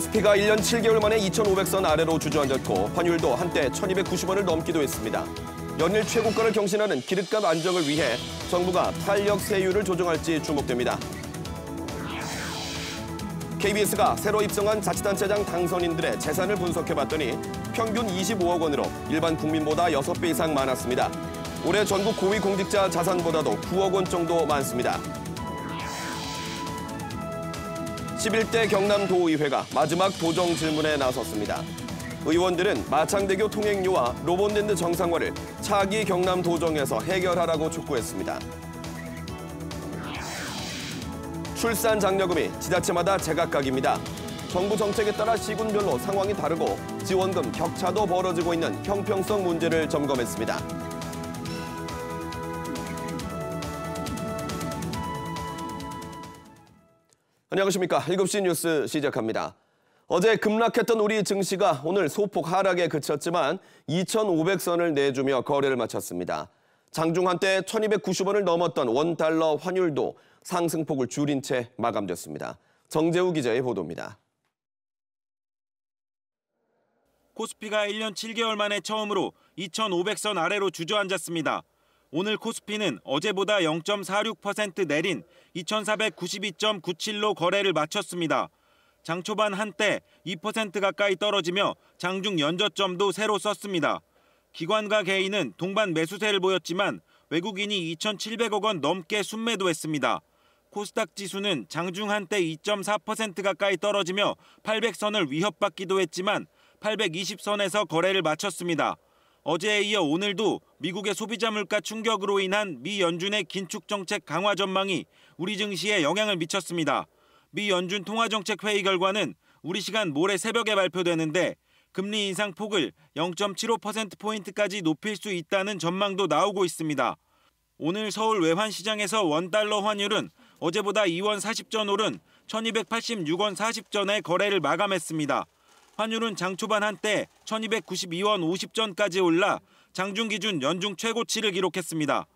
코스피가 1년 7개월 만에 2,500선 아래로 주저앉았고 환율도 한때 1,290원을 넘기도 했습니다. 연일 최고가를 경신하는 기름값 안정을 위해 정부가 탄력 세율을 조정할지 주목됩니다. KBS가 새로 입성한 자치단체장 당선인들의 재산을 분석해봤더니 평균 25억 원으로 일반 국민보다 6배 이상 많았습니다. 올해 전국 고위공직자 자산보다도 9억 원 정도 많습니다. 11대 경남도의회가 마지막 도정 질문에 나섰습니다. 의원들은 마창대교 통행료와 로본랜드 정상화를 차기 경남도정에서 해결하라고 촉구했습니다. 출산 장려금이 지자체마다 제각각입니다. 정부 정책에 따라 시군별로 상황이 다르고 지원금 격차도 벌어지고 있는 형평성 문제를 점검했습니다. 안녕하십니까. 7시 뉴스 시작합니다. 어제 급락했던 우리 증시가 오늘 소폭 하락에 그쳤지만 2,500선을 내주며 거래를 마쳤습니다. 장중 한때 1,290원을 넘었던 원달러 환율도 상승폭을 줄인 채 마감됐습니다. 정재우 기자의 보도입니다. 코스피가 1년 7개월 만에 처음으로 2,500선 아래로 주저앉았습니다. 오늘 코스피는 어제보다 0.46% 내린 2492.97로 거래를 마쳤습니다. 장 초반 한때 2% 가까이 떨어지며 장중 연저점도 새로 썼습니다. 기관과 개인은 동반 매수세를 보였지만 외국인이 2,700억 원 넘게 순매도했습니다. 코스닥 지수는 장중 한때 2.4% 가까이 떨어지며 800선을 위협받기도 했지만 820선에서 거래를 마쳤습니다. 어제에 이어 오늘도 미국의 소비자 물가 충격으로 인한 미 연준의 긴축 정책 강화 전망이 우리 증시에 영향을 미쳤습니다. 미 연준 통화정책 회의 결과는 우리 시간 모레 새벽에 발표되는데 금리 인상 폭을 0.75%포인트까지 높일 수 있다는 전망도 나오고 있습니다. 오늘 서울 외환시장에서 원달러 환율은 어제보다 2원 40전 오른 1286원 40전에 거래를 마감했습니다. 환율은 장 초반 한때 1292원 50전까지 올라 장중 기준 연중 최고치를 기록했습니다.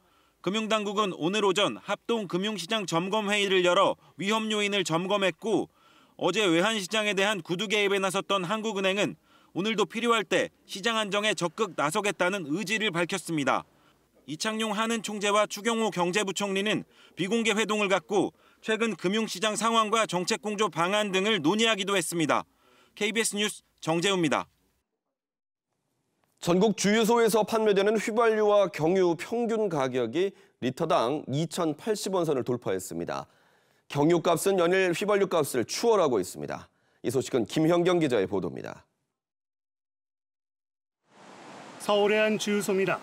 금융당국은 오늘 오전 합동금융시장 점검회의를 열어 위험 요인을 점검했고 어제 외환시장에 대한 구두 개입에 나섰던 한국은행은 오늘도 필요할 때 시장 안정에 적극 나서겠다는 의지를 밝혔습니다. 이창용 한은 총재와 추경호 경제부총리는 비공개 회동을 갖고 최근 금융시장 상황과 정책 공조 방안 등을 논의하기도 했습니다. KBS 뉴스 정재우입니다. 전국 주유소에서 판매되는 휘발유와 경유 평균 가격이 리터당 2,080원 선을 돌파했습니다. 경유값은 연일 휘발유값을 추월하고 있습니다. 이 소식은 김현경 기자의 보도입니다. 서울의 한 주유소입니다.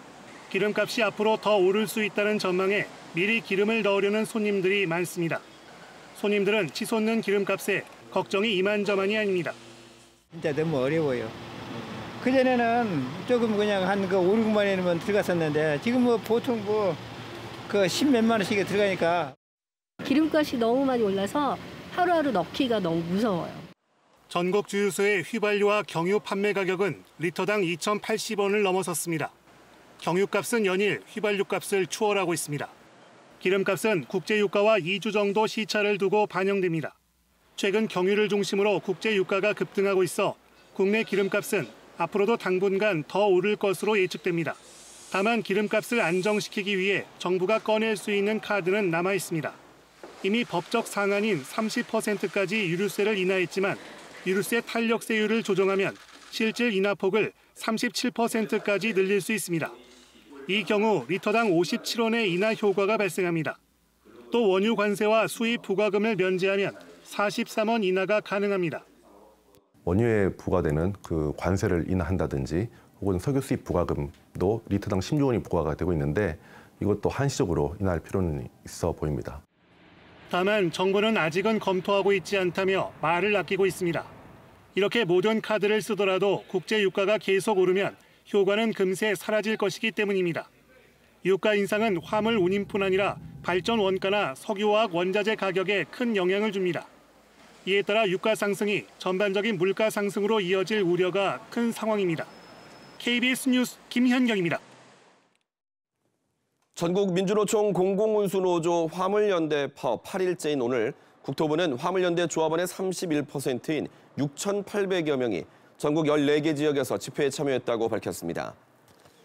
기름값이 앞으로 더 오를 수 있다는 전망에 미리 기름을 넣으려는 손님들이 많습니다. 손님들은 치솟는 기름값에 걱정이 이만저만이 아닙니다. 진짜 너무 어려워요. 그전에는 조금 그냥 한그 5, 6만 원이면 들어갔었는데 지금 뭐 보통 뭐그 10몇만 원씩 이 들어가니까 기름값이 너무 많이 올라서 하루하루 넣기가 너무 무서워요. 전국 주유소의 휘발유와 경유 판매 가격은 리터당 2,080원을 넘어섰습니다. 경유값은 연일 휘발유값을 추월하고 있습니다. 기름값은 국제유가와 2주 정도 시차를 두고 반영됩니다. 최근 경유를 중심으로 국제 유가가 급등하고 있어 국내 기름값은 앞으로도 당분간 더 오를 것으로 예측됩니다. 다만 기름값을 안정시키기 위해 정부가 꺼낼 수 있는 카드는 남아 있습니다. 이미 법적 상한인 30%까지 유류세를 인하했지만 유류세 탄력세율을 조정하면 실질 인하폭을 37%까지 늘릴 수 있습니다. 이 경우 리터당 57원의 인하 효과가 발생합니다. 또 원유 관세와 수입 부과금을 면제하면 43원 인하가 가능합니다. 원유에 부과되는 그 관세를 인하한다든지 혹은 석유 수입 부과금도 리터당 16원이 부과가 되고 있는데 이것도 한시적으로 인하할 필요는 있어 보입니다. 다만 정부는 아직은 검토하고 있지 않다며 말을 아끼고 있습니다. 이렇게 모든 카드를 쓰더라도 국제 유가가 계속 오르면 효과는 금세 사라질 것이기 때문입니다. 유가 인상은 화물 운임뿐 아니라 발전 원가나 석유화학 원자재 가격에 큰 영향을 줍니다. 이에 따라 유가 상승이 전반적인 물가 상승으로 이어질 우려가 큰 상황입니다. KBS 뉴스 김현경입니다. 전국 민주노총 공공운수노조 화물연대 파업 8일째인 오늘 국토부는 화물연대 조합원의 31%인 6,800여 명이 전국 14개 지역에서 집회에 참여했다고 밝혔습니다.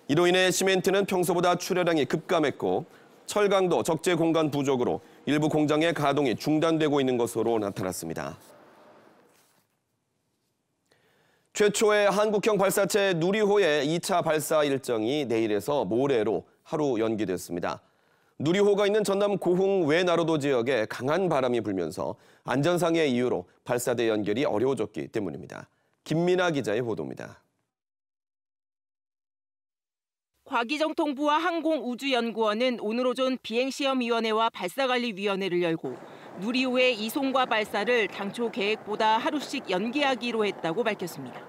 이로 인해 시멘트는 평소보다 출하량이 급감했고 철강도 적재 공간 부족으로 일부 공장의 가동이 중단되고 있는 것으로 나타났습니다. 최초의 한국형 발사체 누리호의 2차 발사 일정이 내일에서 모레로 하루 연기됐습니다. 누리호가 있는 전남 고흥 외나로도 지역에 강한 바람이 불면서 안전상의 이유로 발사대 연결이 어려워졌기 때문입니다. 김민아 기자의 보도입니다. 과기정통부와 항공우주연구원은 오늘 오전 비행시험위원회와 발사관리위원회를 열고 누리호의 이송과 발사를 당초 계획보다 하루씩 연기하기로 했다고 밝혔습니다.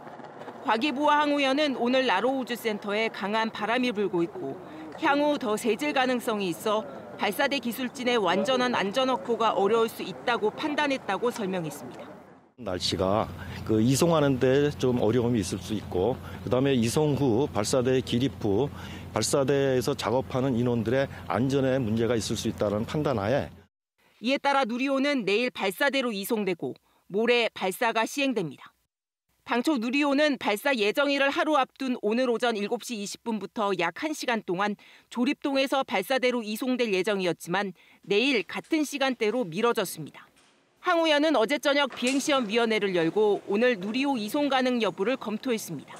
과기부와 항우연은 오늘 나로우주센터에 강한 바람이 불고 있고 향후 더 세질 가능성이 있어 발사대 기술진의 완전한 안전 확보가 어려울 수 있다고 판단했다고 설명했습니다. 날씨가 그 이송하는데 좀 어려움이 있을 수 있고 그다음에 이송 후 발사대 기립 후 발사대에서 작업하는 인원들의 안전에 문제가 있을 수 있다는 판단하에 이에 따라 누리호는 내일 발사대로 이송되고 모레 발사가 시행됩니다. 당초 누리호는 발사 예정일을 하루 앞둔 오늘 오전 7시 20분부터 약 1시간 동안 조립동에서 발사대로 이송될 예정이었지만 내일 같은 시간대로 미뤄졌습니다. 황우원은 어제 저녁 비행시험위원회를 열고 오늘 누리호 이송 가능 여부를 검토했습니다.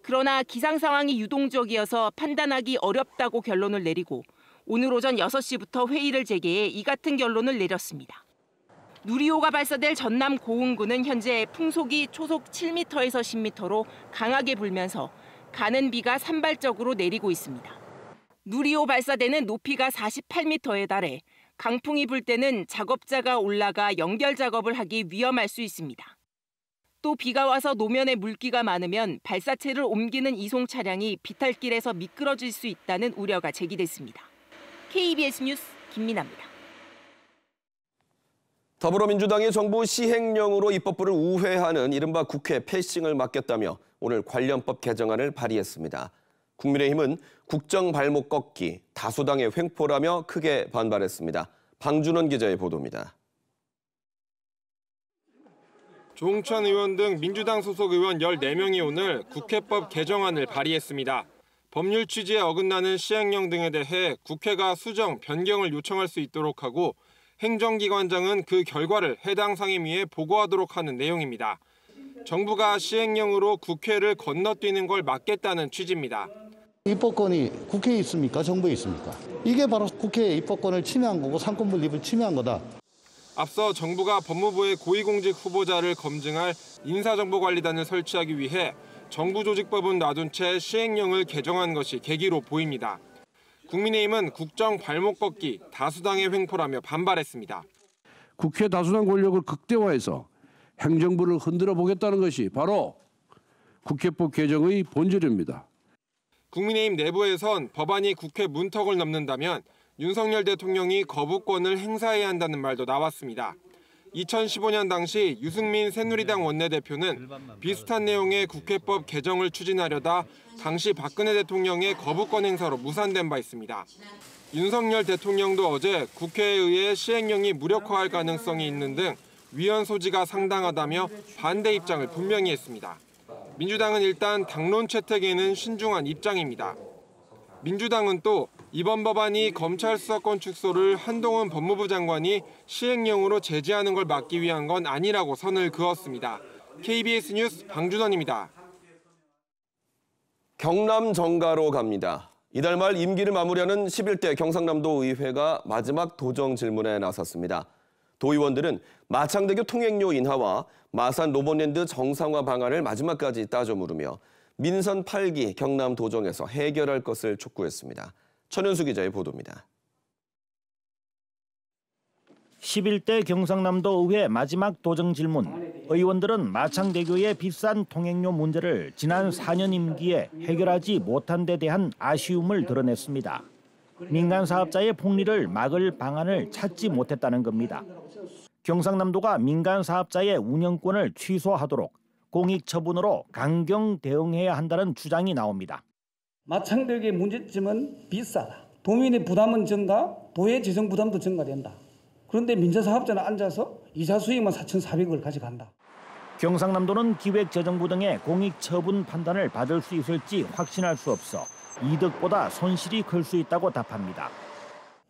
그러나 기상 상황이 유동적이어서 판단하기 어렵다고 결론을 내리고 오늘 오전 6시부터 회의를 재개해 이 같은 결론을 내렸습니다. 누리호가 발사될 전남 고흥군은 현재 풍속이 초속 7m에서 10m로 강하게 불면서 가는 비가 산발적으로 내리고 있습니다. 누리호 발사대는 높이가 48m에 달해 강풍이 불 때는 작업자가 올라가 연결 작업을 하기 위험할 수 있습니다. 또 비가 와서 노면에 물기가 많으면 발사체를 옮기는 이송 차량이 비탈길에서 미끄러질 수 있다는 우려가 제기됐습니다. KBS 뉴스 김민아입니다. 더불어민주당이 정부 시행령으로 입법부를 우회하는 이른바 국회 패싱을 막겠다며 오늘 관련법 개정안을 발의했습니다. 국민의힘은 국정 발목 꺾기, 다수당의 횡포라며 크게 반발했습니다. 방준원 기자의 보도입니다. 조홍찬 의원 등 민주당 소속 의원 14명이 오늘 국회법 개정안을 발의했습니다. 법률 취지에 어긋나는 시행령 등에 대해 국회가 수정, 변경을 요청할 수 있도록 하고 행정기관장은 그 결과를 해당 상임위에 보고하도록 하는 내용입니다. 정부가 시행령으로 국회를 건너뛰는 걸 막겠다는 취지입니다. 입법권이 국회에 있습니까? 정부에 있습니까? 이게 바로 국회의 입법권을 침해한 거고 상권 분립을 침해한 거다. 앞서 정부가 법무부의 고위공직 후보자를 검증할 인사정보관리단을 설치하기 위해 정부조직법은 놔둔 채 시행령을 개정한 것이 계기로 보입니다. 국민의힘은 국정 발목 꺾기 다수당의 횡포라며 반발했습니다. 국회 다수당 권력을 극대화해서 행정부를 흔들어 보겠다는 것이 바로 국회법 개정의 본질입니다. 국민의힘 내부에선 법안이 국회 문턱을 넘는다면 윤석열 대통령이 거부권을 행사해야 한다는 말도 나왔습니다. 2015년 당시 유승민 새누리당 원내대표는 비슷한 내용의 국회법 개정을 추진하려다 당시 박근혜 대통령의 거부권 행사로 무산된 바 있습니다. 윤석열 대통령도 어제 국회에 의해 시행령이 무력화할 가능성이 있는 등 위헌 소지가 상당하다며 반대 입장을 분명히 했습니다. 민주당은 일단 당론 채택에는 신중한 입장입니다. 민주당은 또 이번 법안이 검찰 수사권 축소를 한동훈 법무부 장관이 시행령으로 제재하는 걸 막기 위한 건 아니라고 선을 그었습니다. KBS 뉴스 방준원입니다. 경남 정가로 갑니다. 이달 말 임기를 마무리하는 11대 경상남도 의회가 마지막 도정 질문에 나섰습니다. 도의원들은 마창대교 통행료 인하와 마산 노봇랜드 정상화 방안을 마지막까지 따져 물으며 민선 8기 경남 도정에서 해결할 것을 촉구했습니다. 천현수 기자의 보도입니다. 11대 경상남도 의회 마지막 도정 질문. 의원들은 마창대교의 비싼 통행료 문제를 지난 4년 임기에 해결하지 못한 데 대한 아쉬움을 드러냈습니다. 민간 사업자의 폭리를 막을 방안을 찾지 못했다는 겁니다. 경상남도가 민간 사업자의 운영권을 취소하도록 공익처분으로 강경 대응해야 한다는 주장이 나옵니다. 마창대교의 문제점은 비싸다. 도민의 부담은 증가, 도의 재정 부담도 증가된다. 그런데 민자사업자는 앉아서 이자 수익만 4,400억을 가져간다. 경상남도는 기획재정부 등의 공익처분 판단을 받을 수 있을지 확신할 수 없어 이득보다 손실이 클 수 있다고 답합니다.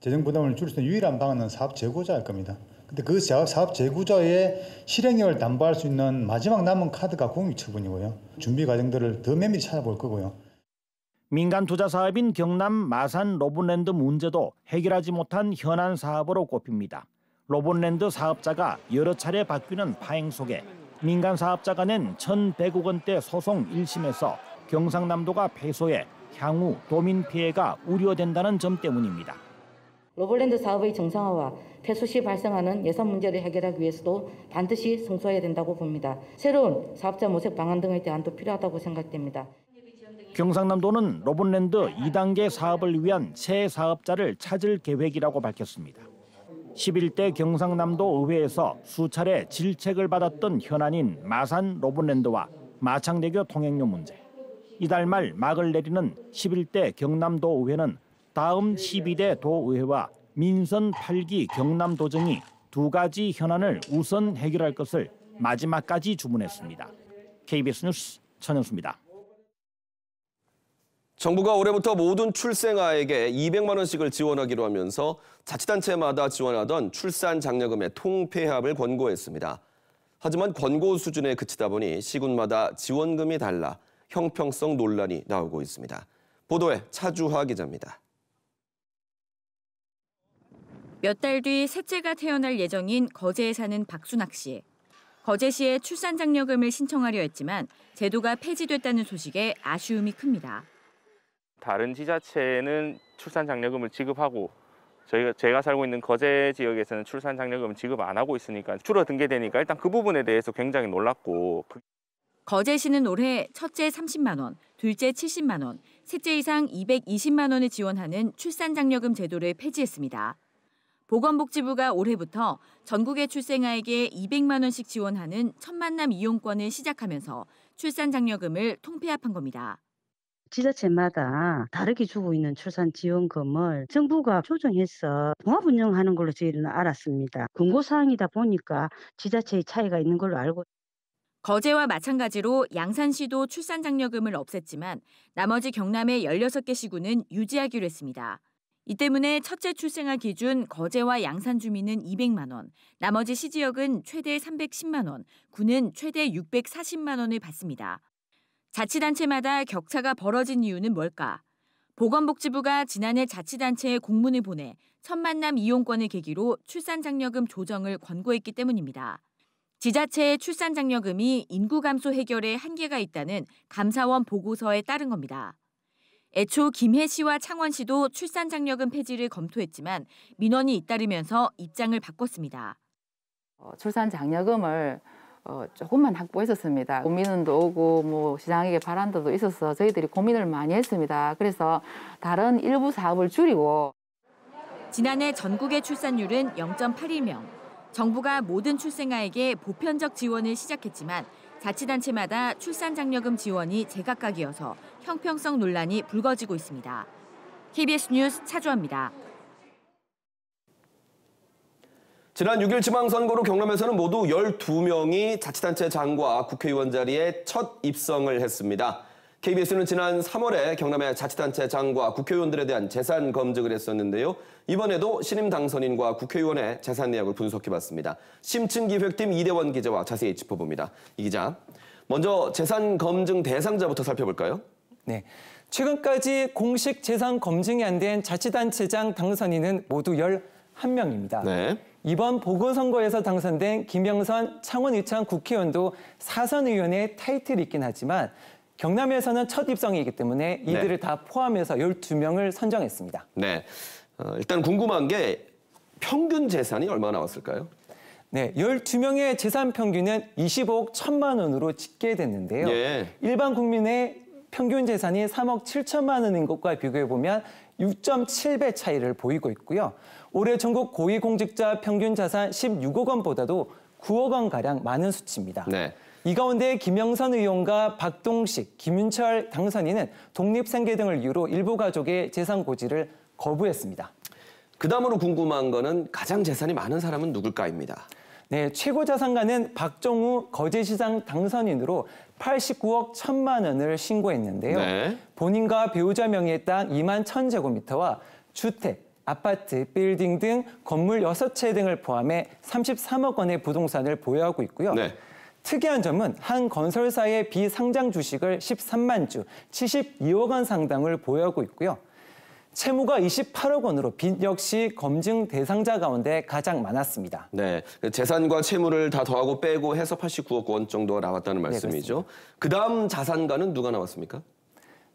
재정 부담을 줄일 수 있는 유일한 방안은 사업 재고자일 겁니다. 근데 그 사업 재구조의 실행력을 담보할 수 있는 마지막 남은 카드가 공익처분이고요 준비 과정들을 더 면밀히 찾아볼 거고요. 민간 투자 사업인 경남 마산 로봇랜드 문제도 해결하지 못한 현안 사업으로 꼽힙니다. 로봇랜드 사업자가 여러 차례 바뀌는 파행 속에 민간 사업자가 낸 1,100억 원대 소송 1심에서 경상남도가 패소해 향후 도민 피해가 우려된다는 점 때문입니다. 로봇랜드 사업의 정상화와 폐수시 발생하는 예산 문제를 해결하기 위해서도 반드시 승소해야 된다고 봅니다. 새로운 사업자 모색 방안 등에 대한도 필요하다고 생각됩니다. 경상남도는 로봇랜드 2단계 사업을 위한 새 사업자를 찾을 계획이라고 밝혔습니다. 11대 경상남도 의회에서 수차례 질책을 받았던 현안인 마산 로봇랜드와 마창대교 통행료 문제. 이달 말 막을 내리는 11대 경남도 의회는 다음 12대 도의회와 민선 8기 경남도정이 두 가지 현안을 우선 해결할 것을 마지막까지 주문했습니다. KBS 뉴스 천현수입니다. 정부가 올해부터 모든 출생아에게 200만 원씩을 지원하기로 하면서 자치단체마다 지원하던 출산 장려금의 통폐합을 권고했습니다. 하지만 권고 수준에 그치다 보니 시군마다 지원금이 달라 형평성 논란이 나오고 있습니다. 보도에 차주화 기자입니다. 몇달뒤 셋째가 태어날 예정인 거제에 사는 박순학 씨. 거제시에 출산장려금을 신청하려 했지만 제도가 폐지됐다는 소식에 아쉬움이 큽니다. 다른 지자체는 출산장려금을 지급하고 저희가 제가 살고 있는 거제 지역에서는 출산장려금을 지급 안 하고 있으니까 줄어든 게 되니까 일단 그 부분에 대해서 굉장히 놀랐고 그 거제시는 올해 첫째 30만 원, 둘째 70만 원, 셋째 이상 220만 원을 지원하는 출산장려금 제도를 폐지했습니다. 보건복지부가 올해부터 전국의 출생아에게 200만 원씩 지원하는 첫 만남 이용권을 시작하면서 출산 장려금을 통폐합한 겁니다. 지자체마다 다르게 주고 있는 출산 지원금을 정부가 조정해서 종합 운영하는 걸로 저희는 알았습니다. 권고사항이다 보니까 지자체의 차이가 있는 걸로 알고 거제와 마찬가지로 양산시도 출산 장려금을 없앴지만 나머지 경남의 16개 시군은 유지하기로 했습니다. 이 때문에 첫째 출생아 기준 거제와 양산 주민은 200만 원, 나머지 시지역은 최대 310만 원, 군은 최대 640만 원을 받습니다. 자치단체마다 격차가 벌어진 이유는 뭘까? 보건복지부가 지난해 자치단체에 공문을 보내 첫 만남 이용권을 계기로 출산장려금 조정을 권고했기 때문입니다. 지자체의 출산장려금이 인구 감소 해결에 한계가 있다는 감사원 보고서에 따른 겁니다. 애초 김해 시와 창원 시도 출산 장려금 폐지를 검토했지만 민원이 잇따르면서 입장을 바꿨습니다. 어, 출산 장려금을 어, 조금만 확보했었습니다. 고민도 오고 뭐 시장에게 바란다도 있어서 저희들이 고민을 많이 했습니다. 그래서 다른 일부 사업을 줄이고 지난해 전국의 출산율은 0.81명. 정부가 모든 출생아에게 보편적 지원을 시작했지만 자치단체마다 출산장려금 지원이 제각각이어서 형평성 논란이 불거지고 있습니다. KBS 뉴스 차주합니다. 지난 6일 지방선거로 경남에서는 모두 12명이 자치단체 장과 국회의원 자리에 첫 입성을 했습니다. KBS는 지난 3월에 경남의 자치단체 장과 국회의원들에 대한 재산 검증을 했었는데요. 이번에도 신임 당선인과 국회의원의 재산 내역을 분석해봤습니다. 심층기획팀 이대원 기자와 자세히 짚어봅니다. 이 기자, 먼저 재산 검증 대상자부터 살펴볼까요? 네. 최근까지 공식 재산 검증이 안 된 자치단체장 당선인은 모두 11명입니다. 네. 이번 보궐선거에서 당선된 김영선 창원 의창 국회의원도 사선 의원의 타이틀이 있긴 하지만 경남에서는 첫 입성이기 때문에 네. 이들을 네. 다 포함해서 12명을 선정했습니다. 네. 어, 일단 궁금한 게 평균 재산이 얼마 나왔을까요? 네, 12명의 재산 평균은 25억 1천만 원으로 집계됐는데요. 예. 일반 국민의 평균 재산이 3억 7천만 원인 것과 비교해보면 6.7배 차이를 보이고 있고요. 올해 전국 고위공직자 평균 자산 16억 원보다도 9억 원가량 많은 수치입니다. 네. 이 가운데 김영선 의원과 박동식, 김윤철 당선인은 독립생계 등을 이유로 일부 가족의 재산 고지를 거부했습니다. 그 다음으로 궁금한 거는 가장 재산이 많은 사람은 누굴까입니다. 네, 최고 자산가는 박정우 거제시장 당선인으로 89억 1천만 원을 신고했는데요. 네. 본인과 배우자 명의의 땅 2만 1,000제곱미터와 주택, 아파트, 빌딩 등 건물 6채 등을 포함해 33억 원의 부동산을 보유하고 있고요. 네. 특이한 점은 한 건설사의 비상장 주식을 13만 주, 72억 원 상당을 보유하고 있고요. 채무가 28억 원으로 빚 역시 검증 대상자 가운데 가장 많았습니다. 네, 그 재산과 채무를 다 더하고 빼고 해서 89억 원정도 나왔다는 네, 말씀이죠. 네, 그다음 자산가는 누가 나왔습니까?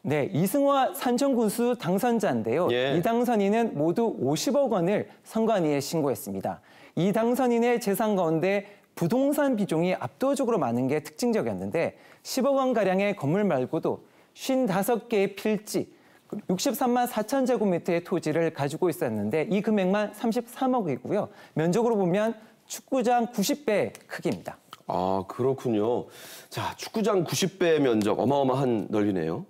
네, 이승화 산청군수 당선자인데요. 예. 이 당선인은 모두 50억 원을 선관위에 신고했습니다. 이 당선인의 재산 가운데 부동산 비중이 압도적으로 많은 게 특징적이었는데 10억 원가량의 건물 말고도 55개의 필지, 63만 4천 제곱미터의 토지를 가지고 있었는데 이 금액만 33억이고요. 면적으로 보면 축구장 90배 크기입니다. 아, 그렇군요. 자, 축구장 90배 면적 어마어마한 넓이네요.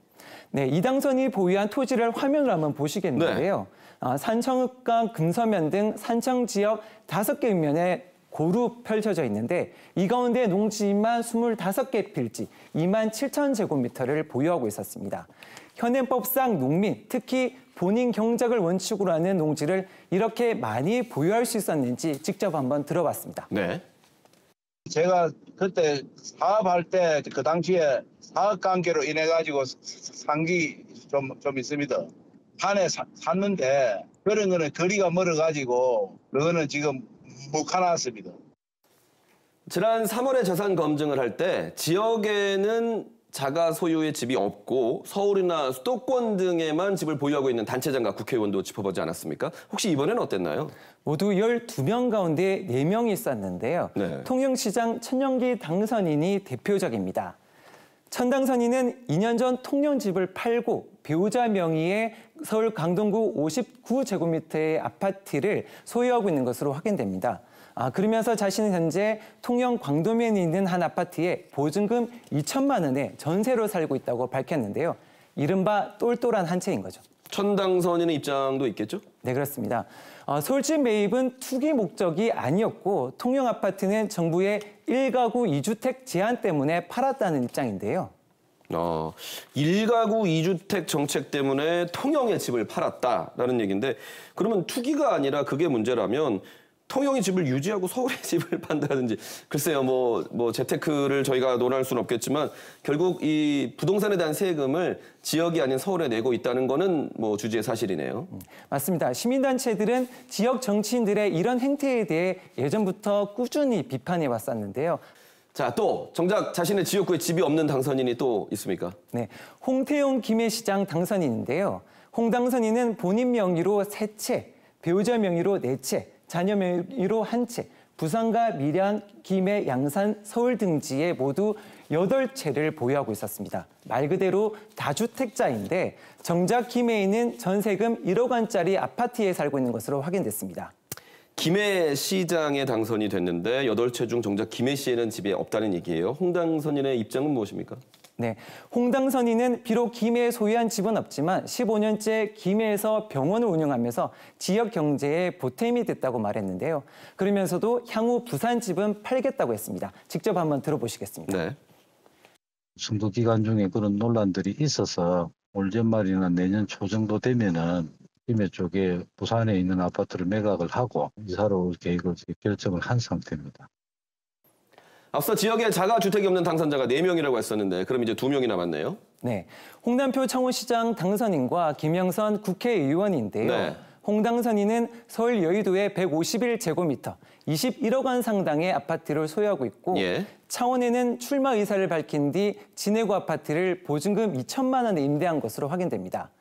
네, 이 당선이 보유한 토지를 화면으로 한번 보시겠는데요. 네. 아, 산청읍과 근서면등 산청 지역 5개 읍면에 고루 펼쳐져 있는데 이 가운데 농지만 25개 필지 2만 7천 제곱미터를 보유하고 있었습니다. 현행법상 농민, 특히 본인 경작을 원칙으로 하는 농지를 이렇게 많이 보유할 수 있었는지 직접 한번 들어봤습니다. 네. 제가 그때 사업할 때 그 당시에 사업 관계로 인해 가지고 상기 좀, 좀 있습니다. 한에 샀는데 그런 거는 거리가 멀어 가지고 그거는 지금 묵하놨습니다. 지난 3월에 재산 검증을 할 때 지역에는 자가 소유의 집이 없고 서울이나 수도권 등에만 집을 보유하고 있는 단체장과 국회의원도 짚어보지 않았습니까? 혹시 이번에는 어땠나요? 모두 12명 가운데 4명이 있었는데요. 네. 통영시장 천연기 당선인이 대표적입니다. 천당선인은 2년 전 통영집을 팔고 배우자 명의의 서울 강동구 59제곱미터의 아파트를 소유하고 있는 것으로 확인됩니다. 아, 그러면서 자신은 현재 통영 광도면에 있는 한 아파트에 보증금 2천만 원에 전세로 살고 있다고 밝혔는데요. 이른바 똘똘한 한 채인 거죠. 천당선인의 입장도 있겠죠? 네, 그렇습니다. 어, 솔집 매입은 투기 목적이 아니었고 통영 아파트는 정부의 1가구 2주택 제한 때문에 팔았다는 입장인데요. 어, 1가구 2주택 정책 때문에 통영의 집을 팔았다라는 얘기인데 그러면 투기가 아니라 그게 문제라면 통영의 집을 유지하고 서울의 집을 판다든지 글쎄요 뭐뭐 뭐 재테크를 저희가 논할 수는 없겠지만 결국 이 부동산에 대한 세금을 지역이 아닌 서울에 내고 있다는 거는 뭐 주지의 사실이네요. 음, 맞습니다. 시민단체들은 지역 정치인들의 이런 행태에 대해 예전부터 꾸준히 비판해 왔었는데요. 자, 또 정작 자신의 지역구에 집이 없는 당선인이 또 있습니까? 네, 홍태용 김해시장 당선인인데요. 홍 당선인은 본인 명의로 세 채, 배우자 명의로 네 채, 잔여 명의로 한 채, 부산과 밀양, 김해, 양산, 서울 등지에 모두 8채를 보유하고 있었습니다. 말 그대로 다주택자인데 정작 김해에는 전세금 1억 원짜리 아파트에 살고 있는 것으로 확인됐습니다. 김해 시장에 당선이 됐는데 여덟 채중 정작 김해 시에는 집이 없다는 얘기예요. 홍당선인의 입장은 무엇입니까? 네, 홍당선인은 비록 김해에 소유한 집은 없지만 15년째 김해에서 병원을 운영하면서 지역 경제에 보탬이 됐다고 말했는데요. 그러면서도 향후 부산 집은 팔겠다고 했습니다. 직접 한번 들어보시겠습니다. 네. 중도 기간 중에 그런 논란들이 있어서 올 연말이나 내년 초 정도 되면은 김해 쪽에 부산에 있는 아파트를 매각을 하고 이사로 올 계획을 결정을 한 상태입니다. 앞서 지역에 자가주택이 없는 당선자가 4명이라고 했었는데 그럼 이제 2명이 남았네요. 네, 홍남표 창원시장 당선인과 김영선 국회의원인데요. 네. 홍 당선인은 서울 여의도의 151제곱미터 21억 원 상당의 아파트를 소유하고 있고 예. 창원에는 출마 의사를 밝힌 뒤 진해구 아파트를 보증금 2천만 원에 임대한 것으로 확인됩니다.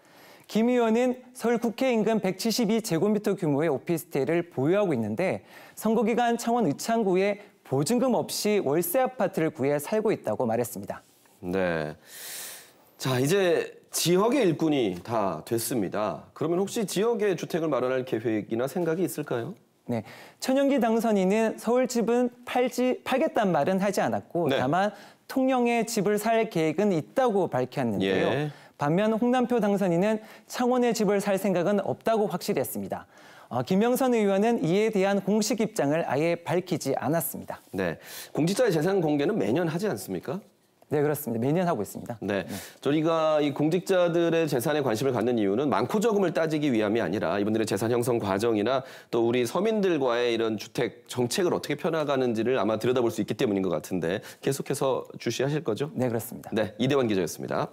김 의원은 서울 국회 인근 172제곱미터 규모의 오피스텔을 보유하고 있는데 선거 기간 창원 의창구에 보증금 없이 월세 아파트를 구해 살고 있다고 말했습니다. 네. 자, 이제 지역의 일꾼이 다 됐습니다. 그러면 혹시 지역의 주택을 마련할 계획이나 생각이 있을까요? 네, 천연기 당선인은 서울 집은 팔지 팔겠단 말은 하지 않았고 네. 다만 통영에 집을 살 계획은 있다고 밝혔는데요. 예. 반면 홍남표 당선인은 창원의 집을 살 생각은 없다고 확실 했습니다. 어, 김영선 의원은 이에 대한 공식 입장을 아예 밝히지 않았습니다. 네, 공직자의 재산 공개는 매년 하지 않습니까? 네, 그렇습니다. 매년 하고 있습니다. 네. 네. 저희가 이 공직자들의 재산에 관심을 갖는 이유는 많고 적음을 따지기 위함이 아니라 이분들의 재산 형성 과정이나 또 우리 서민들과의 이런 주택 정책을 어떻게 펴나가는지를 아마 들여다볼 수 있기 때문인 것 같은데 계속해서 주시하실 거죠? 네, 그렇습니다. 네, 이대환 기자였습니다.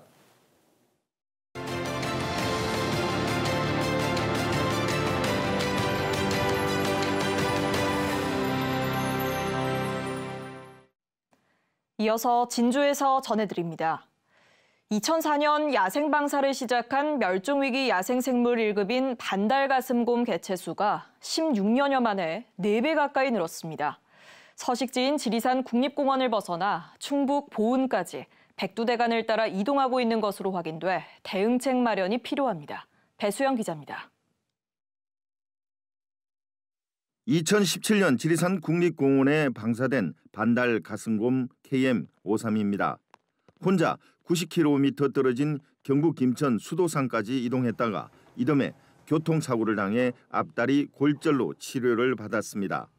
이어서 진주에서 전해드립니다. 2004년 야생방사를 시작한 멸종위기 야생생물 1급인 반달가슴곰 개체수가 16년여 만에 4배 가까이 늘었습니다. 서식지인 지리산 국립공원을 벗어나 충북 보은까지 백두대간을 따라 이동하고 있는 것으로 확인돼 대응책 마련이 필요합니다. 배수영 기자입니다. 2017년 지리산 국립공원에 방사된 반달 가슴곰 KM53입니다. 혼자 90km 떨어진 경북 김천 수도산까지 이동했다가 이듬해 교통사고를 당해 앞다리 골절로 치료를 받았습니다.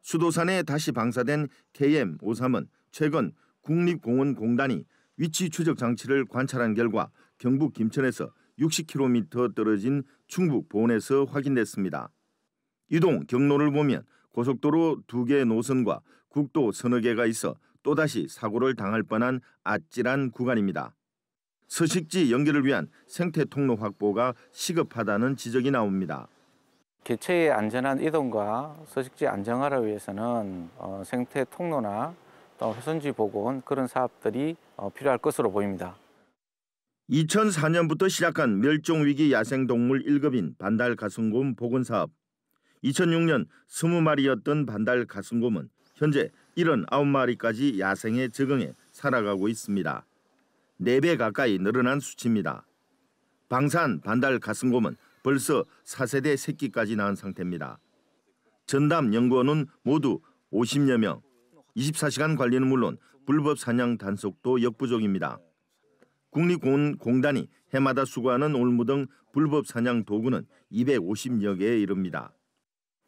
수도산에 다시 방사된 KM53은 최근 국립공원공단이 위치 추적 장치를 관찰한 결과 경북 김천에서 60km 떨어진 충북 보원에서 확인됐습니다. 이동 경로를 보면 고속도로 두개 노선과 국도 서너 개가 있어 또다시 사고를 당할 뻔한 아찔한 구간입니다. 서식지 연결을 위한 생태 통로 확보가 시급하다는 지적이 나옵니다. 개체의 안전한 이동과 서식지 안정화를 위해서는 어, 생태 통로나 또 훼손지 복원 그런 사업들이 어, 필요할 것으로 보입니다. 2004년부터 시작한 멸종위기 야생동물 1급인 반달 가슴곰 복원 사업. 2006년 20마리였던 반달 가슴곰은 현재 79마리까지 야생에 적응해 살아가고 있습니다. 4배 가까이 늘어난 수치입니다. 방산 반달 가슴곰은 벌써 4세대 새끼까지 낳은 상태입니다. 전담 연구원은 모두 50여 명, 24시간 관리는 물론 불법 사냥 단속도 역부족입니다. 국립공원공단이 해마다 수거하는 올무 등 불법 사냥 도구는 250여 개에 이릅니다.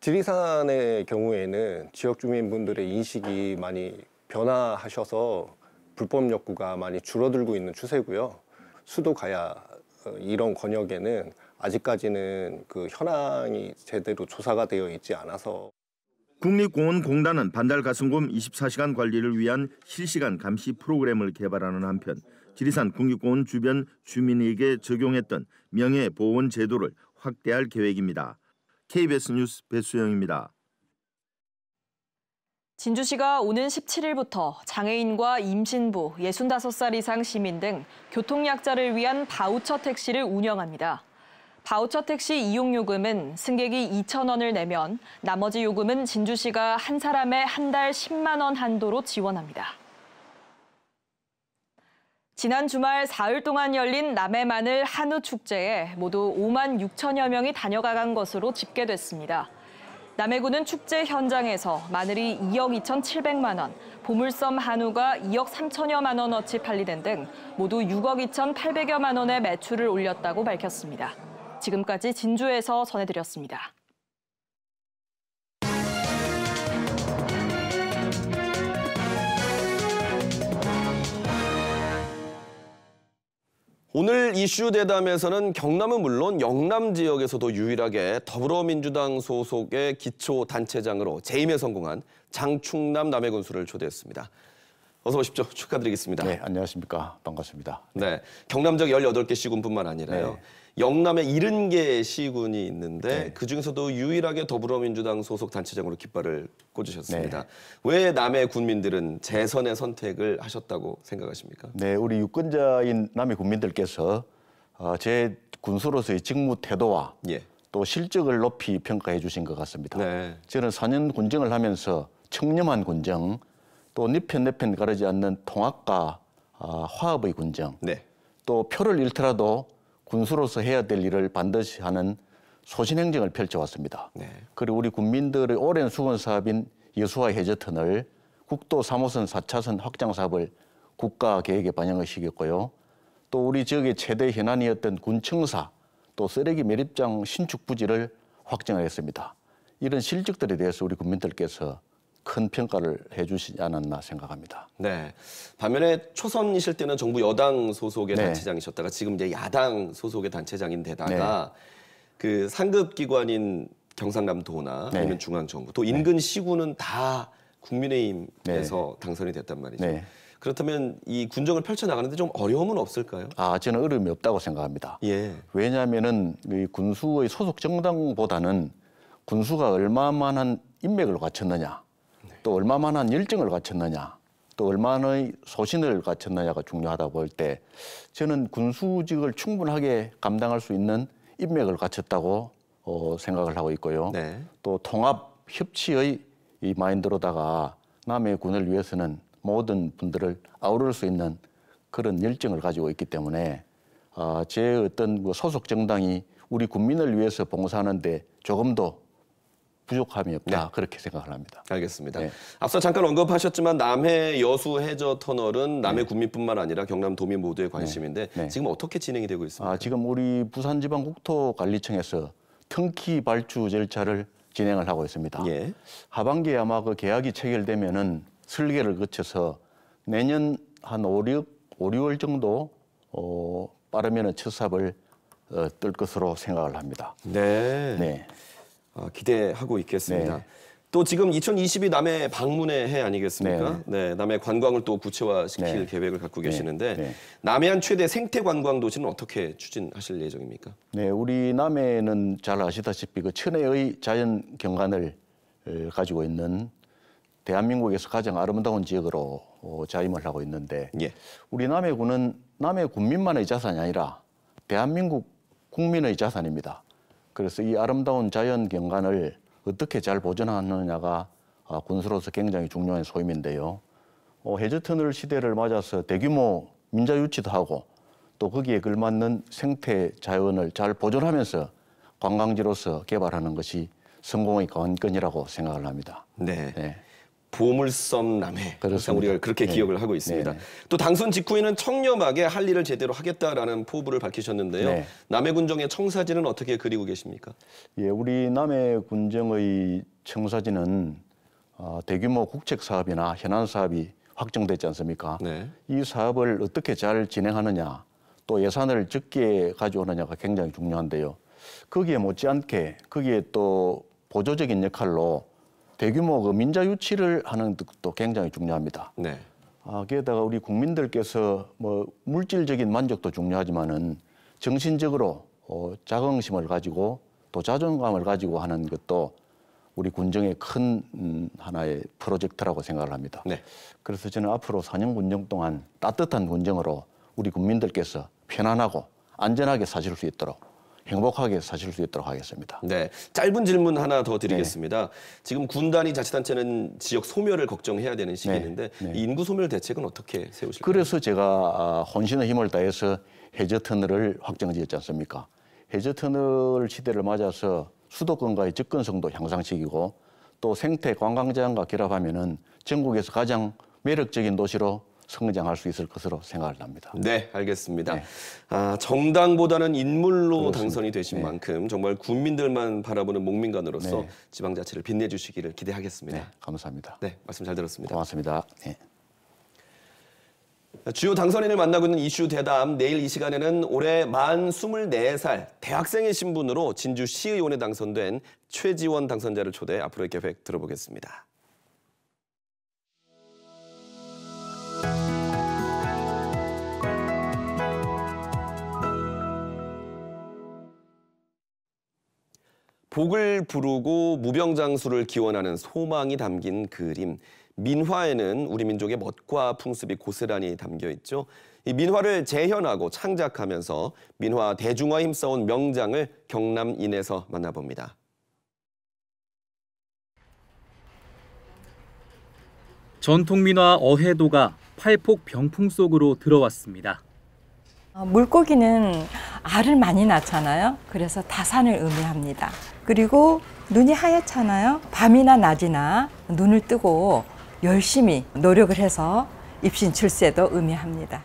지리산의 경우에는 지역 주민분들의 인식이 많이 변화하셔서 불법 욕구가 많이 줄어들고 있는 추세고요. 수도 가야 어, 이런 권역에는 아직까지는 그 현황이 제대로 조사가 되어 있지 않아서 국립공원공단은 반달 가슴곰 24시간 관리를 위한 실시간 감시 프로그램을 개발하는 한편 지리산 국립공원 주변 주민에게 적용했던 명예보훈 제도를 확대할 계획입니다. KBS 뉴스 배수영입니다. 진주시가 오는 17일부터 장애인과 임신부, 65살 이상 시민 등 교통약자를 위한 바우처 택시를 운영합니다. 바우처 택시 이용요금은 승객이 2 0 0 0 원을 내면 나머지 요금은 진주시가 한 사람에 한 달 10만 원 한도로 지원합니다. 지난 주말 사흘 동안 열린 남해 마늘 한우 축제에 모두 5만 6천여 명이 다녀간 가 것으로 집계됐습니다. 남해군은 축제 현장에서 마늘이 2억 2 7 0만 원, 보물섬 한우가 2억 3천여만 원어치 팔리는 등 모두 6억 2 8 0여만 원의 매출을 올렸다고 밝혔습니다. 지금까지 진주에서 전해드렸습니다. 오늘 이슈 대담에서는 경남은 물론 영남 지역에서도 유일하게 더불어민주당 소속의 기초단체장으로 재임에 성공한 장충남 남해 군수를 초대했습니다. 어서 오십시오. 축하드리겠습니다. 네, 안녕하십니까. 반갑습니다. 네, 경남 지역 18개 시군뿐만 아니라요. 네. 영남에 70개 시군이 있는데 네. 그중에서도 유일하게 더불어민주당 소속 단체장으로 깃발을 꽂으셨습니다. 네. 왜남의 군민들은 재선의 선택을 하셨다고 생각하십니까? 네, 우리 유권자인 남해 군민들께서 어, 제 군수로서의 직무 태도와 예. 또 실적을 높이 평가해 주신 것 같습니다. 네. 저는 4년 군정을 하면서 청렴한 군정, 또 니편 내편 가르지 않는 통합과 아, 화합의 군정, 네. 또 표를 잃더라도 군수로서 해야 될 일을 반드시 하는 소신행정을 펼쳐왔습니다. 네. 그리고 우리 군민들의 오랜 수건 사업인 여수와 해저터널 국도 3호선 4차선 확장 사업을 국가 계획에 반영하시겠고요. 또 우리 지역의 최대 현안이었던 군청사 또 쓰레기 매립장 신축 부지를 확정하였습니다. 이런 실적들에 대해서 우리 국민들께서 큰 평가를 해주시지 않았나 생각합니다. 네. 반면에 초선이실 때는 정부 여당 소속의 네. 단체장이셨다가 지금 이제 야당 소속의 단체장인데다가 네. 그 상급 기관인 경상남도나 네. 아니면 중앙정부 또 네. 인근 시구는 다 국민의힘에서 네. 당선이 됐단 말이죠. 네. 그렇다면 이 군정을 펼쳐나가는데 좀 어려움은 없을까요? 아, 저는 어려움이 없다고 생각합니다. 예. 왜냐하면은 이 군수의 소속 정당보다는 군수가 얼마만한 인맥을 갖췄느냐 또 얼마만한 열정을 갖췄느냐 또얼마나의 소신을 갖췄느냐가 중요하다 고볼 때 저는 군수직을 충분하게 감당할 수 있는 인맥을 갖췄다고 어, 생각을 하고 있고요. 네. 또 통합 협치의 이 마인드로다가 남의 군을 위해서는 모든 분들을 아우를 수 있는 그런 열정을 가지고 있기 때문에 어, 제 어떤 그 소속 정당이 우리 국민을 위해서 봉사하는데 조금 더 부족함이 없다 네. 그렇게 생각을 합니다. 알겠습니다. 네. 앞서 잠깐 언급하셨지만 남해 여수 해저 터널은 남해 네. 국민뿐만 아니라 경남 도민 모두의 관심인데 네. 네. 지금 어떻게 진행이 되고 있습니까? 아, 지금 우리 부산지방국토관리청에서 턴키 발주 절차를 진행을 하고 있습니다. 예. 하반기에 아마 그 계약이 체결되면은 설계를 거쳐서 내년 한 5, 6, 5, 6월 정도 어, 빠르면첫 삽을 어, 뜰 것으로 생각을 합니다. 네. 네. 어, 기대하고 있겠습니다. 네. 또 지금 2022 남해 방문의 해 아니겠습니까? 네네. 네. 네, 남해 관광을 또 구체화시킬 네. 계획을 갖고 네, 계시는데 네. 남해안 최대 생태 관광 도시는 어떻게 추진하실 예정입니까? 네, 우리 남해는 잘 아시다시피 그 천혜의 자연 경관을 어, 가지고 있는 대한민국에서 가장 아름다운 지역으로 어, 자임을 하고 있는데 예. 우리 남해군은 남해 군민만의 자산이 아니라 대한민국 국민의 자산입니다. 그래서 이 아름다운 자연 경관을 어떻게 잘 보존하느냐가 아, 군수로서 굉장히 중요한 소임인데요. 어, 해저터널 시대를 맞아서 대규모 민자유치도 하고 또 거기에 걸맞는 생태 자연을 잘 보존하면서 관광지로서 개발하는 것이 성공의 관건이라고 생각을 합니다. 네. 네. 보물섬 남해. 그 항상 우리가 그렇게 네. 기억을 하고 있습니다. 네, 네. 또 당선 직후에는 청렴하게 할 일을 제대로 하겠다라는 포부를 밝히셨는데요. 네. 남해군정의 청사진은 어떻게 그리고 계십니까? 예, 우리 남해군정의 청사진은 어, 대규모 국책 사업이나 현안 사업이 확정됐지 않습니까? 네. 이 사업을 어떻게 잘 진행하느냐, 또 예산을 적게 가져오느냐가 굉장히 중요한데요. 거기에 못지않게 거기에 또 보조적인 역할로 대규모 그 민자 유치를 하는 것도 굉장히 중요합니다. 네. 아, 게다가 우리 국민들께서 뭐 물질적인 만족도 중요하지만은 정신적으로 어, 자긍심을 가지고 또 자존감을 가지고 하는 것도 우리 군정의 큰 음, 하나의 프로젝트라고 생각을 합니다. 네. 그래서 저는 앞으로 4년 군정 동안 따뜻한 군정으로 우리 국민들께서 편안하고 안전하게 사실 수 있도록 행복하게 사실 수 있도록 하겠습니다. 네, 짧은 질문 하나 더 드리겠습니다. 네. 지금 군단위 자치단체는 지역 소멸을 걱정해야 되는 시기인데 네. 네. 인구 소멸 대책은 어떻게 세우실까요? 그래서 제가 아, 혼신의 힘을 다해서 해저 터널을 확정지었지 않습니까? 해저 터널 시대를 맞아서 수도권과의 접근성도 향상시키고 또 생태 관광자과 결합하면은 전국에서 가장 매력적인 도시로 성장할 수 있을 것으로 생각을 합니다. 네, 알겠습니다. 네. 아, 정당보다는 인물로 그렇습니다. 당선이 되신 네. 만큼 정말 국민들만 바라보는 목민관으로서 네. 지방자치를 빛내주시기를 기대하겠습니다. 네, 감사합니다. 네, 말씀 잘 들었습니다. 고맙습니다. 네. 아, 주요 당선인을 만나고 있는 이슈 대담 내일 이 시간에는 올해 만 24살 대학생의 신분으로 진주시의원에 당선된 최지원 당선자를 초대 앞으로의 계획 들어보겠습니다. 복을 부르고 무병장수를 기원하는 소망이 담긴 그림. 민화에는 우리 민족의 멋과 풍습이 고스란히 담겨 있죠. 이 민화를 재현하고 창작하면서 민화 대중화 힘써온 명장을 경남 인에서 만나봅니다. 전통 민화 어해도가 팔폭 병풍 속으로 들어왔습니다. 물고기는 알을 많이 낳잖아요. 그래서 다산을 의미합니다. 그리고 눈이 하얗잖아요. 밤이나 낮이나 눈을 뜨고 열심히 노력을 해서 입신 출세도 의미합니다.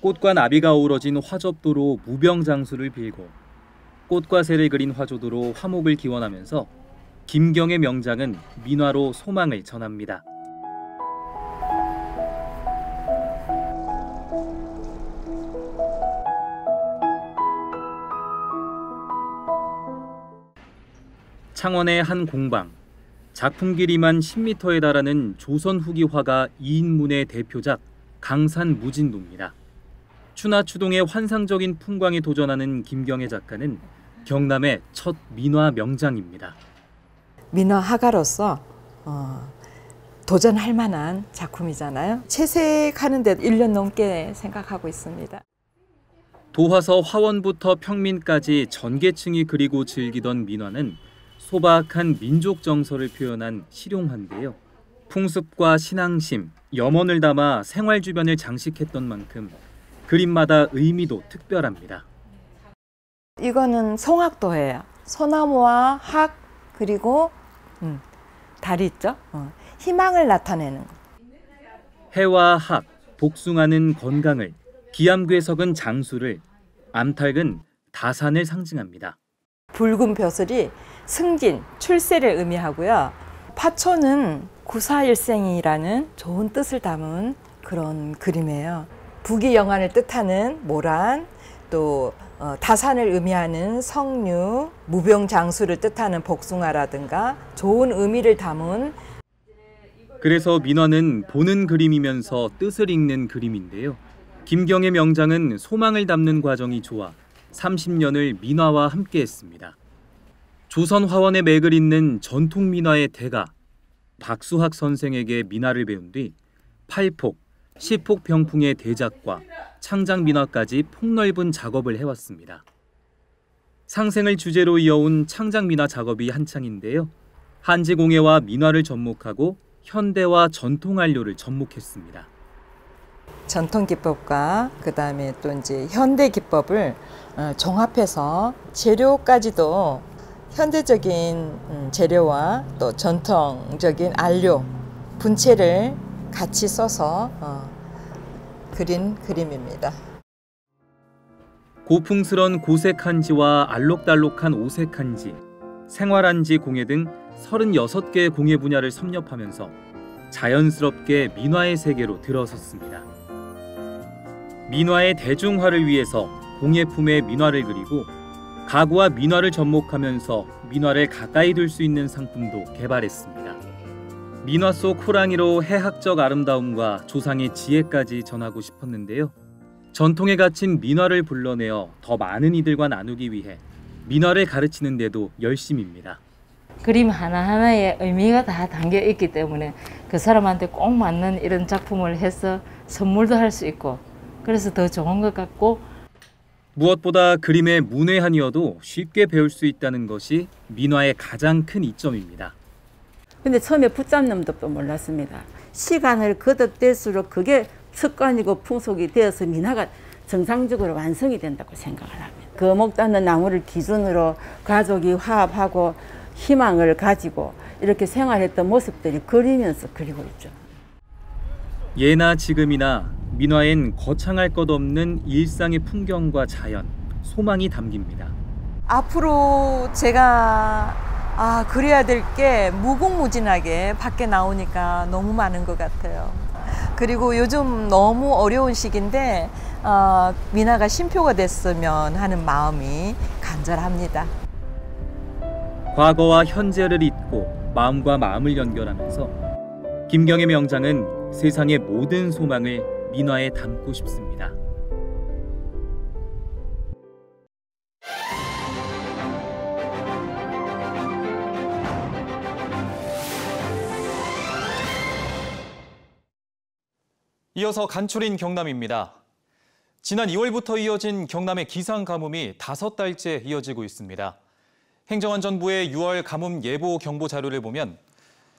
꽃과 나비가 어우러진 화접도로 무병장수를 빌고 꽃과 새를 그린 화조도로 화목을 기원하면서 김경의 명장은 민화로 소망을 전합니다. 창원의 한 공방. 작품 길이만 10m에 달하는 조선 후기 화가 이인문의 대표작 강산 무진도입니다. 추나 추동의 환상적인 풍광에 도전하는 김경애 작가는 경남의 첫 민화 명장입니다. 민화 화가로서 어, 도전할 만한 작품이잖아요. 채색하는데 1년 넘게 생각하고 있습니다. 도화서 화원부터 평민까지 전계층이 그리고 즐기던 민화는 소박한 민족 정서를 표현한 실용화인데요. 풍습과 신앙심, 염원을 담아 생활 주변을 장식했던 만큼 그림마다 의미도 특별합니다. 이거는 성악도예요. 소나무와 학 그리고 음, 달이 있죠. 어, 희망을 나타내는 해와 학, 복숭아는 건강을, 비암괴석은 장수를, 암탉은 다산을 상징합니다. 붉은 벼슬이 승진, 출세를 의미하고요. 파초는 구사일생이라는 좋은 뜻을 담은 그런 그림이에요. 부귀 영환을 뜻하는 모란, 또 어, 다산을 의미하는 성류, 무병장수를 뜻하는 복숭아라든가 좋은 의미를 담은 그래서 민화는 보는 그림이면서 뜻을 읽는 그림인데요. 김경의 명장은 소망을 담는 과정이 좋아 30년을 민화와 함께했습니다. 조선 화원의 맥을 잇는 전통 민화의 대가 박수학 선생에게 민화를 배운 뒤 팔폭, 시폭 병풍의 대작과 창작 민화까지 폭넓은 작업을 해왔습니다. 상생을 주제로 이어온 창작 민화 작업이 한창인데요. 한지공예와 민화를 접목하고 현대와 전통 한료를 접목했습니다. 전통 기법과 그 다음에 또 이제 현대 기법을 종합해서 어, 재료까지도 현대적인 음, 재료와 또 전통적인 안료 분체를 같이 써서 어, 그린 그림입니다. 고풍스런 고색 한지와 알록달록한 오색 한지, 생활 한지 공예 등 36개의 공예 분야를 섭렵하면서 자연스럽게 민화의 세계로 들어섰습니다. 민화의 대중화를 위해서 공예품의 민화를 그리고 가구와 민화를 접목하면서 민화를 가까이 둘 수 있는 상품도 개발했습니다. 민화 속 호랑이로 해학적 아름다움과 조상의 지혜까지 전하고 싶었는데요. 전통에 갇힌 민화를 불러내어 더 많은 이들과 나누기 위해 민화를 가르치는 데도 열심입니다. 그림 하나하나에 의미가 다 담겨 있기 때문에 그 사람한테 꼭 맞는 이런 작품을 해서 선물도 할 수 있고 그래서 더 좋은 것 같고 무엇보다 그림의 문외한이어도 쉽게 배울 수 있다는 것이 민화의 가장 큰 이점입니다. 근데 처음에 붙잡는 법도 몰랐습니다. 시간을 거듭될수록 그게 습관이고 풍속이 되어서 민화가 정상적으로 완성이 된다고 생각을 합니다. 거목다는 그 나무를 기준으로 가족이 화합하고 희망을 가지고 이렇게 생활했던 모습들이 그리면서 그리고 있죠. 예나 지금이나 민화엔 거창할 것 없는 일상의 풍경과 자연, 소망이 담깁니다. 앞으로 제가 아, 그래야 될 게 무궁무진하게 밖에 나오니까 너무 많은 것 같아요. 그리고 요즘 너무 어려운 시기인데 어, 민화가 심표가 됐으면 하는 마음이 간절합니다. 과거와 현재를 잊고 마음과 마음을 연결하면서 김경의 명장은 세상의 모든 소망을 민화에 담고 싶습니다. 이어서 간추린 경남입니다. 지난 2월부터 이어진 경남의 기상 가뭄이 다섯 달째 이어지고 있습니다. 행정안전부의 6월 가뭄 예보 경보 자료를 보면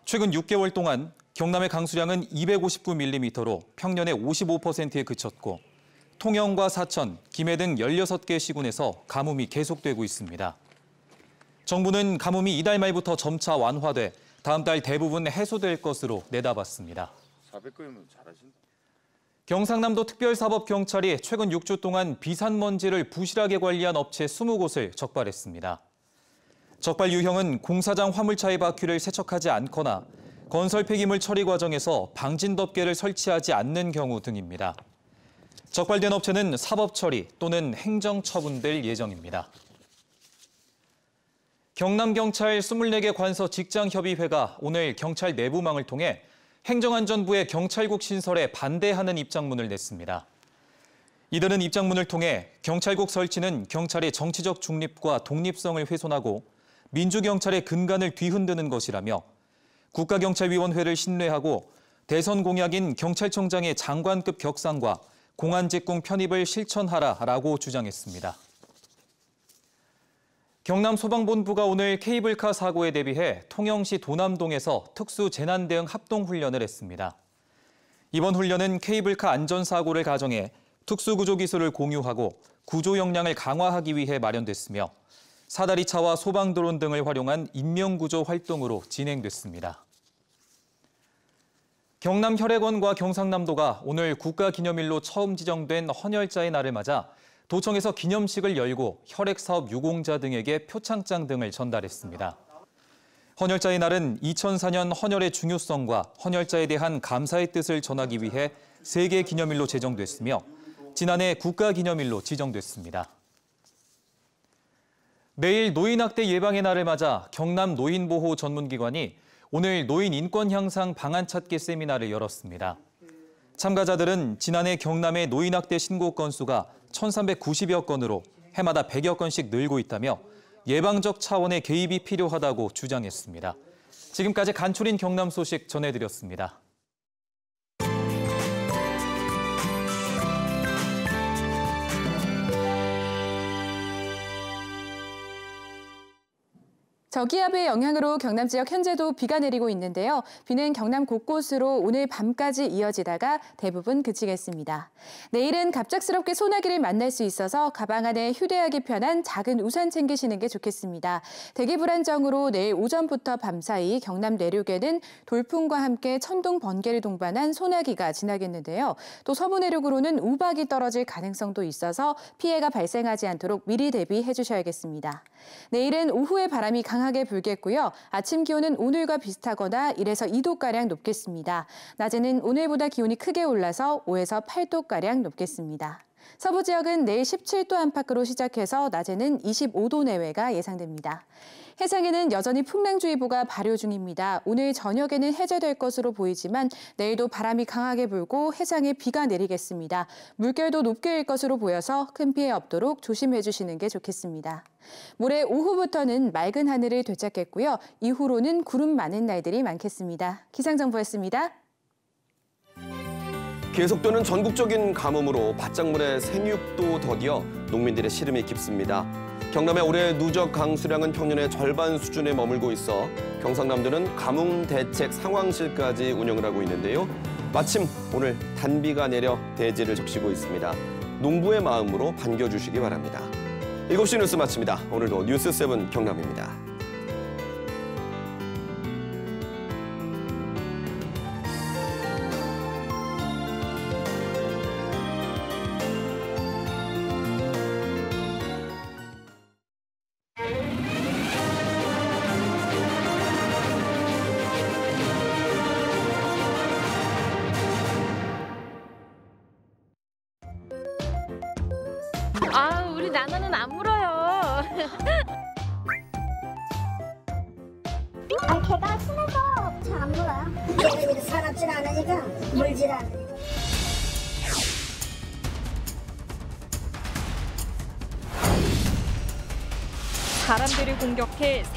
최근 6개월 동안 경남의 강수량은 259mm로 평년의 55%에 그쳤고 통영과 사천, 김해 등 16개 시군에서 가뭄이 계속되고 있습니다. 정부는 가뭄이 이달 말부터 점차 완화돼 다음 달 대부분 해소될 것으로 내다봤습니다. 경상남도 특별사법경찰이 최근 6주 동안 비산먼지를 부실하게 관리한 업체 20곳을 적발했습니다. 적발 유형은 공사장 화물차의 바퀴를 세척하지 않거나 건설 폐기물 처리 과정에서 방진 덮개를 설치하지 않는 경우 등입니다. 적발된 업체는 사법 처리 또는 행정 처분될 예정입니다. 경남경찰 24개 관서 직장협의회가 오늘 경찰 내부망을 통해 행정안전부의 경찰국 신설에 반대하는 입장문을 냈습니다. 이들은 입장문을 통해 경찰국 설치는 경찰의 정치적 중립과 독립성을 훼손하고 민주경찰의 근간을 뒤흔드는 것이라며 국가경찰위원회를 신뢰하고 대선 공약인 경찰청장의 장관급 격상과 공안 직공 편입을 실천하라라고 주장했습니다. 경남 소방본부가 오늘 케이블카 사고에 대비해 통영시 도남동에서 특수 재난 대응 합동 훈련을 했습니다. 이번 훈련은 케이블카 안전 사고를 가정해 특수 구조 기술을 공유하고 구조 역량을 강화하기 위해 마련됐으며 사다리 차와 소방 드론 등을 활용한 인명 구조 활동으로 진행됐습니다. 경남 혈액원과 경상남도가 오늘 국가기념일로 처음 지정된 헌혈자의 날을 맞아 도청에서 기념식을 열고 혈액사업 유공자 등에게 표창장 등을 전달했습니다. 헌혈자의 날은 2004년 헌혈의 중요성과 헌혈자에 대한 감사의 뜻을 전하기 위해 세계 기념일로 제정됐으며 지난해 국가기념일로 지정됐습니다. 내일 노인학대 예방의 날을 맞아 경남 노인보호 전문기관이 오늘 노인 인권 향상 방안 찾기 세미나를 열었습니다. 참가자들은 지난해 경남의 노인학대 신고 건수가 1,390여 건으로 해마다 100여 건씩 늘고 있다며 예방적 차원의 개입이 필요하다고 주장했습니다. 지금까지 간추린 경남 소식 전해드렸습니다. 저기압의 영향으로 경남 지역 현재도 비가 내리고 있는데요. 비는 경남 곳곳으로 오늘 밤까지 이어지다가 대부분 그치겠습니다. 내일은 갑작스럽게 소나기를 만날 수 있어서 가방 안에 휴대하기 편한 작은 우산 챙기시는 게 좋겠습니다. 대기 불안정으로 내일 오전부터 밤사이 경남 내륙에는 돌풍과 함께 천둥 번개를 동반한 소나기가 지나겠는데요. 또 서부 내륙으로는 우박이 떨어질 가능성도 있어서 피해가 발생하지 않도록 미리 대비해 주셔야겠습니다. 내일은 오후에 바람이 강하 강하게 불겠고요. 아침 기온은 오늘과 비슷하거나 1에서 2도가량 높겠습니다. 낮에는 오늘보다 기온이 크게 올라서 5에서 8도가량 높겠습니다. 서부 지역은 내일 17도 안팎으로 시작해서 낮에는 25도 내외가 예상됩니다. 해상에는 여전히 풍랑주의보가 발효 중입니다. 오늘 저녁에는 해제될 것으로 보이지만 내일도 바람이 강하게 불고 해상에 비가 내리겠습니다. 물결도 높게 일 것으로 보여서 큰 피해 없도록 조심해 주시는 게 좋겠습니다. 모레 오후부터는 맑은 하늘을 되찾겠고요. 이후로는 구름 많은 날들이 많겠습니다. 기상정보였습니다. 계속되는 전국적인 가뭄으로 밭작물의 생육도 더디어 농민들의 시름이 깊습니다. 경남의 올해 누적 강수량은 평년의 절반 수준에 머물고 있어 경상남도는 가뭄 대책 상황실까지 운영을 하고 있는데요. 마침 오늘 단비가 내려 대지를 적시고 있습니다. 농부의 마음으로 반겨주시기 바랍니다. 7시 뉴스 마칩니다. 오늘도 뉴스 세븐 경남입니다.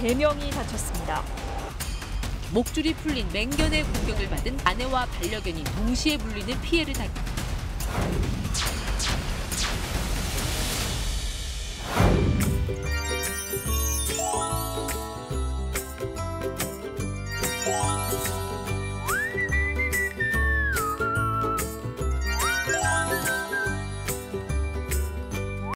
3명이 다쳤습니다. 목줄이 풀린 맹견의 공격을 받은 아내와 반려견이 동시에 물리는 피해를 당했다.